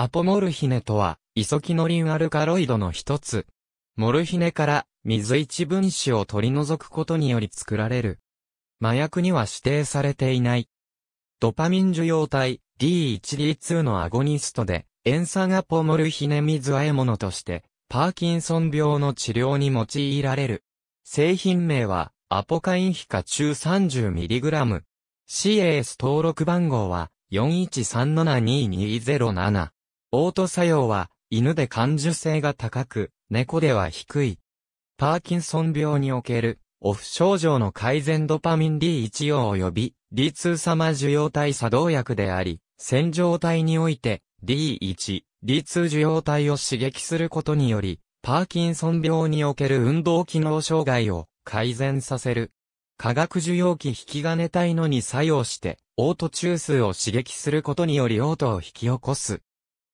アポモルヒネとは、イソキノリンアルカロイドの一つ。モルヒネから水一分子を取り除くことにより作られる。麻薬には指定されていない。ドパミン受容体 D1D2 のアゴニストで、塩酸アポモルヒネ水和え物として、パーキンソン病の治療に用いられる。製品名は、アポカイン比価中 30mg。CAS 登録番号は、4 1 3 7 2 2 0 7オート作用は、犬で感受性が高く、猫では低い。パーキンソン病における、オフ症状の改善ドパミン D1 用及び、D2 様受容体作動薬であり、洗浄体において、D1、D2 受容体を刺激することにより、パーキンソン病における運動機能障害を改善させる。化学受容器引き金体のに作用して、オート中枢を刺激することによりオートを引き起こす。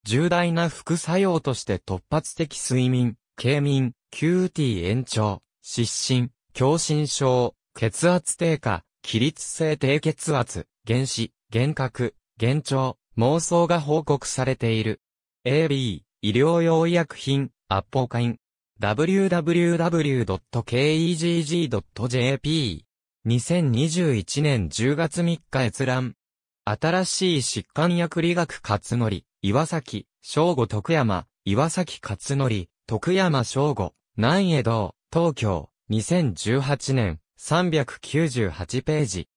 重大な副作用として突発的睡眠、軽眠、QT 延長、失神、狭心症、血圧低下、起立性低血圧、原子、幻覚、幻聴、妄想が報告されている。AB、医療用医薬品、アッポカイン。www.kegg.jp2021 年10月3日閲覧新しい疾患薬理学勝則、岩崎、正吾徳山、岩崎勝則、徳山正吾、南江道、東京、2018年、398ページ。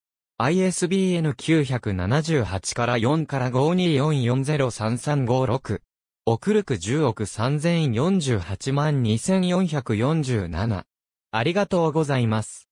ISBN 978から4から5244033556。送るく10億3048万2447。ありがとうございます。